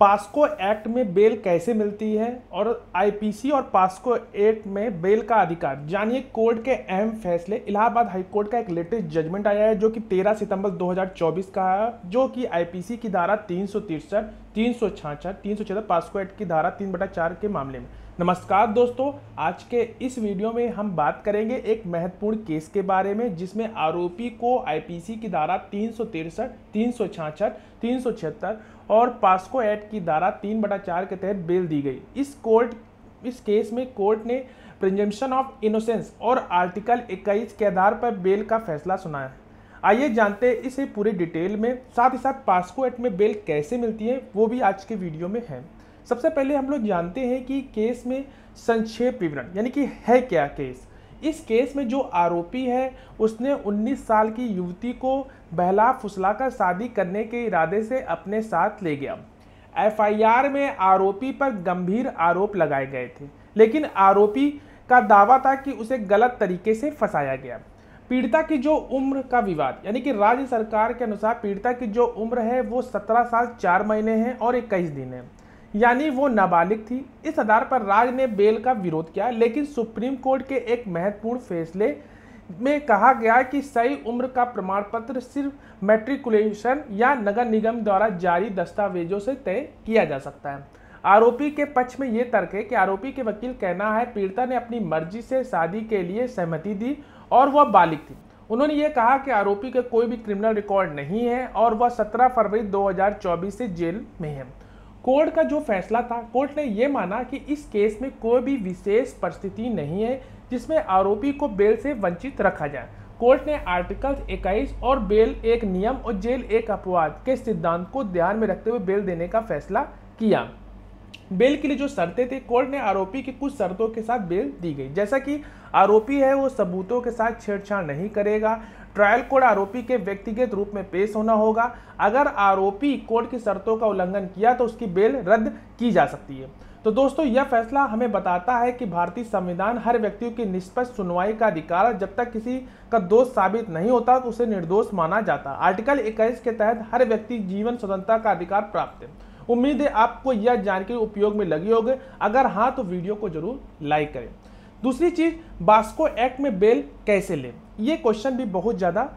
POCSO act में bell कैसे मिलती है और आईपीसी और पास्को एक्ट में बेल का अधिकार जानिए कोर्ट के अहम फैसले इलाहाबाद हाई कोर्ट का एक लेटेस्ट जजमेंट आया है जो कि 13 सितंबर 2024 का है जो कि आईपीसी की धारा तीन सौ तिरसठ तीन सौ छाछठ तीन सौ पास्को एक्ट की धारा तीन बटा चार के मामले में नमस्कार दोस्तों आज के इस वीडियो में हम बात करेंगे एक महत्वपूर्ण केस के बारे में जिसमें आरोपी को आईपीसी की धारा तीन सौ तिरसठ तीन सौ छाछठ तीन सौ छिहत्तर और पास्को एक्ट की धारा तीन बटा चार के तहत बेल दी गई इस कोर्ट इस केस में कोर्ट ने प्रजम्पन ऑफ इनोसेंस और आर्टिकल इक्कीस के आधार पर बेल का फैसला सुनाया आइए जानते हैं इसे पूरी डिटेल में साथ ही साथ पास्को एक्ट में बेल कैसे मिलती है वो भी आज के वीडियो में है सबसे पहले हम लोग जानते हैं कि केस में संक्षेप विवरण यानी कि है क्या केस इस केस में जो आरोपी है उसने 19 साल की युवती को बहला फुसलाकर शादी करने के इरादे से अपने साथ ले गया एफआईआर में आरोपी पर गंभीर आरोप लगाए गए थे लेकिन आरोपी का दावा था कि उसे गलत तरीके से फंसाया गया पीड़िता की जो उम्र का विवाद यानी कि राज्य सरकार के अनुसार पीड़िता की जो उम्र है वो 17 साल चार महीने हैं और इक्कीस दिन है यानी वो नाबालिग थी इस आधार पर राज ने बेल का विरोध किया लेकिन सुप्रीम कोर्ट के एक महत्वपूर्ण फैसले में कहा गया कि सही उम्र का प्रमाण पत्र सिर्फ मेट्रिकुलेशन या नगर निगम द्वारा जारी दस्तावेजों से तय किया जा सकता है आरोपी के पक्ष में ये तर्क है कि आरोपी के वकील कहना है पीड़िता ने अपनी मर्जी से शादी के लिए सहमति दी और वह बालिक थी उन्होंने ये कहा कि आरोपी का कोई भी क्रिमिनल रिकॉर्ड नहीं है और वह 17 फरवरी 2024 से जेल में है कोर्ट का जो फैसला था कोर्ट ने यह माना कि इस केस में कोई भी विशेष परिस्थिति नहीं है जिसमें आरोपी को बेल से वंचित रखा जाए कोर्ट ने आर्टिकल 21 और बेल एक नियम और जेल एक अपवाद के सिद्धांत को ध्यान में रखते हुए बेल देने का फैसला किया बेल के लिए जो शर्तें थी कोर्ट ने आरोपी की कुछ शर्तों के साथ बेल दी गई जैसा कि आरोपी है वो सबूतों के साथ छेड़छाड़ नहीं करेगा ट्रायल कोर्ट आरोपी के व्यक्तिगत रूप में पेश होना होगा अगर आरोपी कोर्ट की शर्तों का उल्लंघन किया तो उसकी बेल रद्द की जा सकती है तो दोस्तों यह फैसला हमें बताता है कि भारतीय संविधान हर व्यक्ति की निष्पक्ष सुनवाई का अधिकार जब तक किसी का दोष साबित नहीं होता तो उसे निर्दोष माना जाता आर्टिकल इक्कीस के तहत हर व्यक्ति जीवन स्वतंत्रता का अधिकार प्राप्त है उम्मीद है आपको यह जानकारी उपयोग में लगी होगी अगर हाँ तो वीडियो को जरूर लाइक करें दूसरी चीज बास्को एक्ट में बेल कैसे लें ये क्वेश्चन भी बहुत ज़्यादा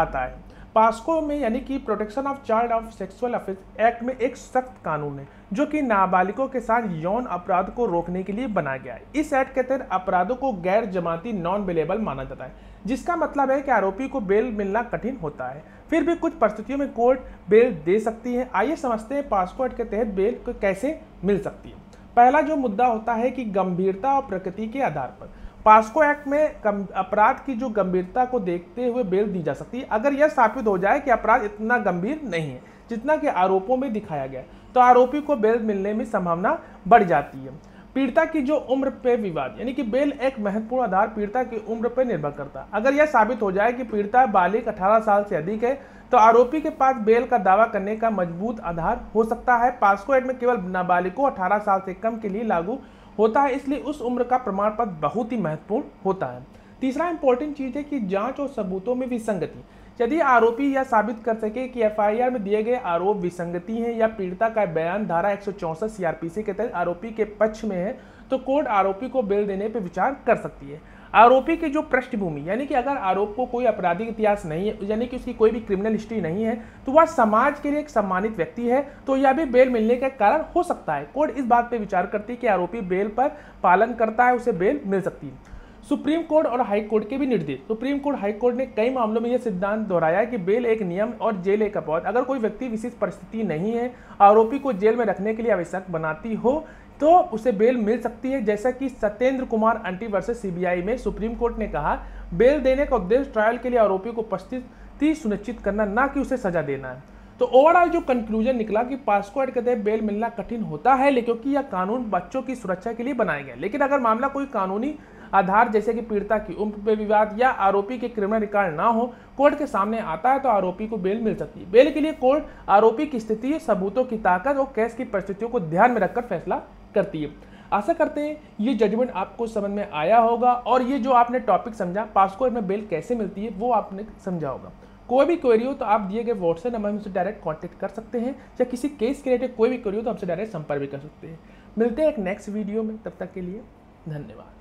आता है पास्को में यानी कि protection of child of sexual affair act में एक सख्त कानून है जो कि नाबालिगों के साथ यौन अपराध को रोकने के लिए बनाया गया है इस एक्ट के तहत अपराधों को गैर जमाती नॉन बेलेबल माना जाता है जिसका मतलब है कि आरोपी को बेल मिलना कठिन होता है फिर भी कुछ परिस्थितियों में कोर्ट बेल दे सकती है आइए समझते हैं पास्को एक्ट के तहत बेल को कैसे मिल सकती है पहला जो मुद्दा होता है कि गंभीरता और प्रकृति के आधार पर पास्को एक्ट में अपराध की जो गंभीरता को देखते हुए बेल दी जा सकती है अगर यह साबित हो जाए कि अपराध इतना गंभीर नहीं है जितना कि आरोपों में दिखाया गया तो आरोपी को बेल मिलने में संभावना बढ़ जाती है पीड़िता की जो उम्र पे विवाद यानी कि बेल एक महत्वपूर्ण आधार पीड़िता की उम्र पर निर्भर करता अगर यह साबित हो जाए कि पीड़िता बालिक 18 साल से अधिक है तो आरोपी के पास बेल का दावा करने का मजबूत आधार हो सकता है पास्को एक्ट में केवल नाबालिगों 18 साल से कम के लिए लागू होता है इसलिए उस उम्र का प्रमाण पत्र बहुत ही महत्वपूर्ण होता है तीसरा इंपॉर्टेंट चीज़ है कि जांच और सबूतों में विसंगति यदि आरोपी यह साबित कर सके कि एफआईआर में दिए गए आरोप विसंगति हैं या पीड़िता का बयान धारा एक सीआरपीसी के तहत आरोपी के पक्ष में है तो कोर्ट आरोपी को बेल देने पर विचार कर सकती है आरोपी की जो पृष्ठभूमि यानी कि अगर आरोप को कोई आपराधिक इतिहास नहीं है यानी कि उसकी कोई भी क्रिमिनल हिस्ट्री नहीं है तो वह समाज के लिए एक सम्मानित व्यक्ति है तो यह भी बेल मिलने का कारण हो सकता है कोर्ट इस बात पर विचार करती है कि आरोपी बेल पर पालन करता है उसे बेल मिल सकती है सुप्रीम कोर्ट और हाई कोर्ट के भी निर्देश सुप्रीम कोर्ट हाई कोर्ट ने कई मामलों में यह सिद्धांत दोहराया कि बेल एक नियम और जेल एक अपवाद अगर कोई व्यक्ति विशेष परिस्थिति नहीं है आरोपी को जेल में रखने के लिए आवश्यक बनाती हो तो उसे बेल मिल सकती है जैसा कि सत्येंद्र कुमार अंटी वर्सेस सीबीआई में सुप्रीम कोर्ट ने कहा बेल देने का उद्देश्य ट्रायल के लिए आरोपी को उपस्थिति सुनिश्चित करना ना कि उसे सजा देना है तो ओवरऑल जो कंक्लूजन निकला कि पासको एड के तहत बेल मिलना कठिन होता है लेकिन क्योंकि यह कानून बच्चों की सुरक्षा के लिए बनाया गया लेकिन अगर मामला कोई कानूनी आधार जैसे कि पीड़िता की उम्र पे विवाद या आरोपी के क्रिमिनल रिकॉर्ड ना हो कोर्ट के सामने आता है तो आरोपी को बेल मिल सकती है बेल के लिए कोर्ट आरोपी की स्थिति सबूतों की ताकत और केस की परिस्थितियों को ध्यान में रखकर फैसला करती है आशा करते हैं ये जजमेंट आपको समझ में आया होगा और ये जो आपने टॉपिक समझा पासकोर में बेल कैसे मिलती है वो आपने समझा होगा कोई भी क्वेरी हो तो आप दिए गए व्हाट्सएप नंबर में से डायरेक्ट कॉन्टैक्ट कर सकते हैं या किसी केस के रिलेटेड कोई भी क्वेरी हो तो हमसे डायरेक्ट संपर्क भी कर सकते हैं मिलते हैं एक नेक्स्ट वीडियो में तब तक के लिए धन्यवाद